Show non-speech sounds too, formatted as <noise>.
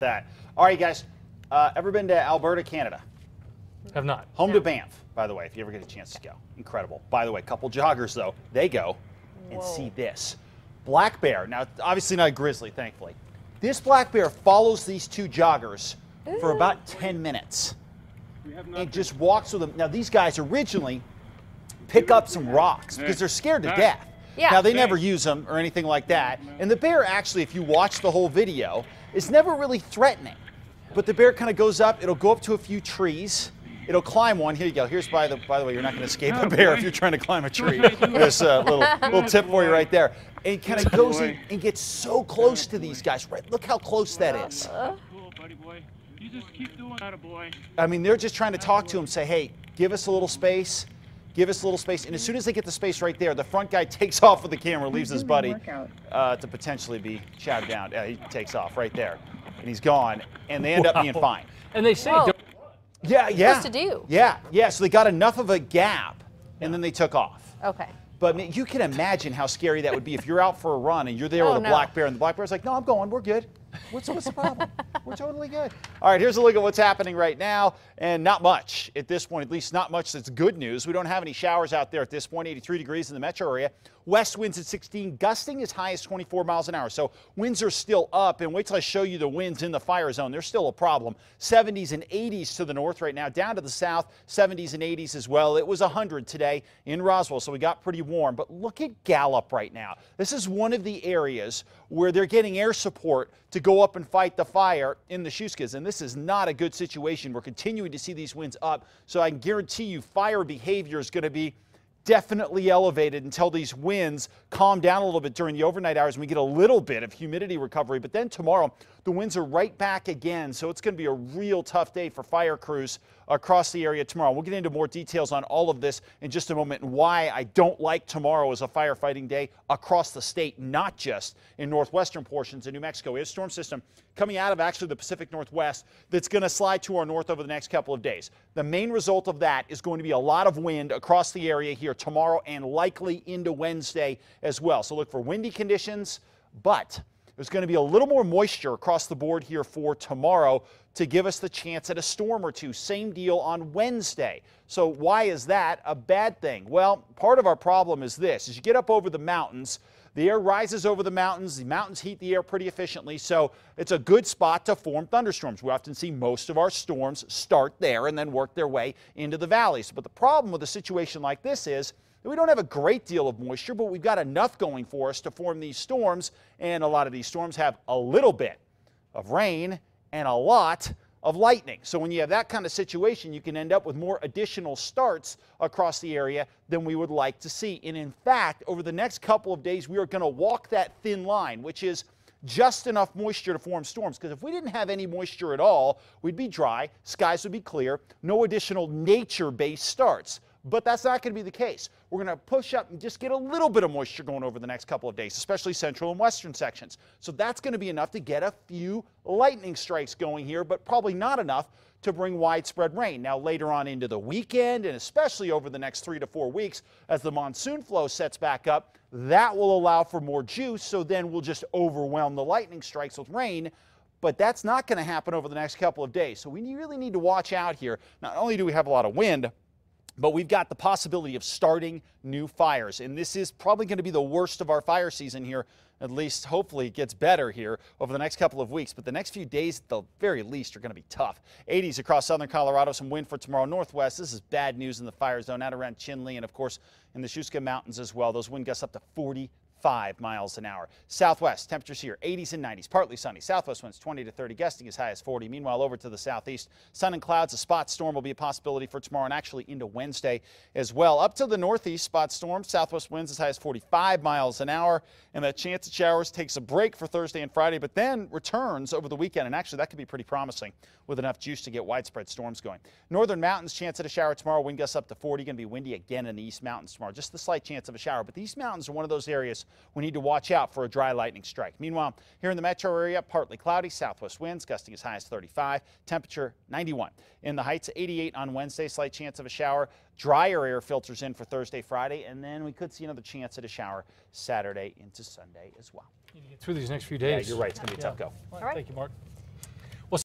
that. All right, guys. Uh, ever been to Alberta, Canada? Have not. Home no. to Banff, by the way, if you ever get a chance to go. Incredible. By the way, couple joggers, though, they go and Whoa. see this. Black bear. Now, obviously not a grizzly, thankfully. This black bear follows these two joggers Ooh. for about 10 minutes and just walks with them. Now, these guys originally pick up some rocks because they're scared to death. Yeah. Now, they never use them or anything like that. And the bear, actually, if you watch the whole video, is never really threatening. But the bear kind of goes up, it'll go up to a few trees. It'll climb one. Here you go. Here's by the by the way, you're not going to escape a bear if you're trying to climb a tree. There's a uh, little little tip for you right there. And kind of goes in and gets so close to these guys. Right? Look how close that is. I mean, they're just trying to talk to him, say, "Hey, give us a little space give us a little space. And as soon as they get the space right there, the front guy <laughs> takes off with the camera, leaves his buddy uh, to potentially be chowed down. Yeah, he takes off right there, and he's gone, and they end wow. up being fine. And they say, yeah, yeah, to do. yeah, yeah. So they got enough of a gap, and then they took off. Okay. But I mean, you can imagine how scary that would be if you're out for a run and you're there oh, with a no. black bear, and the black bear's like, "No, I'm going. We're good." What's, what's the problem? We're totally good. All right, here's a look at what's happening right now, and not much at this point, at least not much that's good news. We don't have any showers out there at this point, 83 degrees in the metro area. West winds at 16, gusting as high as 24 miles an hour. So winds are still up, and wait till I show you the winds in the fire zone. They're still a problem. 70s and 80s to the north right now, down to the south, 70s and 80s as well. It was 100 today in Roswell, so we got pretty warm. But look at Gallup right now. This is one of the areas where they're getting air support to go up and fight the fire in the Shuskas. And this is not a good situation. We're continuing to see these winds up. So I can guarantee you fire behavior is going to be definitely elevated until these winds calm down a little bit during the overnight hours and we get a little bit of humidity recovery. But then tomorrow, the winds are right back again. So it's going to be a real tough day for fire crews across the area tomorrow. We'll get into more details on all of this in just a moment and why I don't like tomorrow as a firefighting day across the state, not just in northwestern portions of New Mexico. We have a storm system coming out of actually the Pacific Northwest that's going to slide to our north over the next couple of days. The main result of that is going to be a lot of wind across the area here tomorrow and likely into Wednesday as well. So look for windy conditions, but there's going to be a little more moisture across the board here for tomorrow to give us the chance at a storm or two. Same deal on Wednesday. So why is that a bad thing? Well, part of our problem is this. As you get up over the mountains, the air rises over the mountains. The mountains heat the air pretty efficiently, so it's a good spot to form thunderstorms. We often see most of our storms start there and then work their way into the valleys. But the problem with a situation like this is and we don't have a great deal of moisture, but we've got enough going for us to form these storms. And a lot of these storms have a little bit of rain and a lot of lightning. So when you have that kind of situation, you can end up with more additional starts across the area than we would like to see. And in fact, over the next couple of days, we are going to walk that thin line, which is just enough moisture to form storms. Because if we didn't have any moisture at all, we'd be dry, skies would be clear, no additional nature based starts but that's not going to be the case. We're going to push up and just get a little bit of moisture going over the next couple of days, especially central and western sections. So that's going to be enough to get a few lightning strikes going here, but probably not enough to bring widespread rain. Now, later on into the weekend, and especially over the next three to four weeks, as the monsoon flow sets back up, that will allow for more juice. So then we'll just overwhelm the lightning strikes with rain but that's not going to happen over the next couple of days. So we really need to watch out here. Not only do we have a lot of wind, but we've got the possibility of starting new fires. And this is probably going to be the worst of our fire season here. At least, hopefully, it gets better here over the next couple of weeks. But the next few days, at the very least, are going to be tough. 80s across southern Colorado, some wind for tomorrow. Northwest, this is bad news in the fire zone out around Chinle and, of course, in the Shuska Mountains as well. Those wind gusts up to 40 5 miles an hour. Southwest, temperatures here 80s and 90s, partly sunny. Southwest winds 20 to 30, gusting as high as 40. Meanwhile, over to the southeast, sun and clouds. A spot storm will be a possibility for tomorrow and actually into Wednesday as well. Up to the northeast, spot storm. Southwest winds as high as 45 miles an hour. And that chance of showers takes a break for Thursday and Friday, but then returns over the weekend. And actually, that could be pretty promising with enough juice to get widespread storms going. Northern mountains, chance of a shower tomorrow. Wind gusts up to 40. Going to be windy again in the east mountains tomorrow. Just the slight chance of a shower. But these mountains are one of those areas we need to watch out for a dry lightning strike. Meanwhile, here in the metro area, partly cloudy, southwest winds gusting as high as 35, temperature 91. In the heights, 88 on Wednesday, slight chance of a shower. Drier air filters in for Thursday, Friday, and then we could see another chance at a shower Saturday into Sunday as well. You need to get through these next few days. Yeah, you're right. It's going to be yeah. tough go. All right. Thank you, Mark.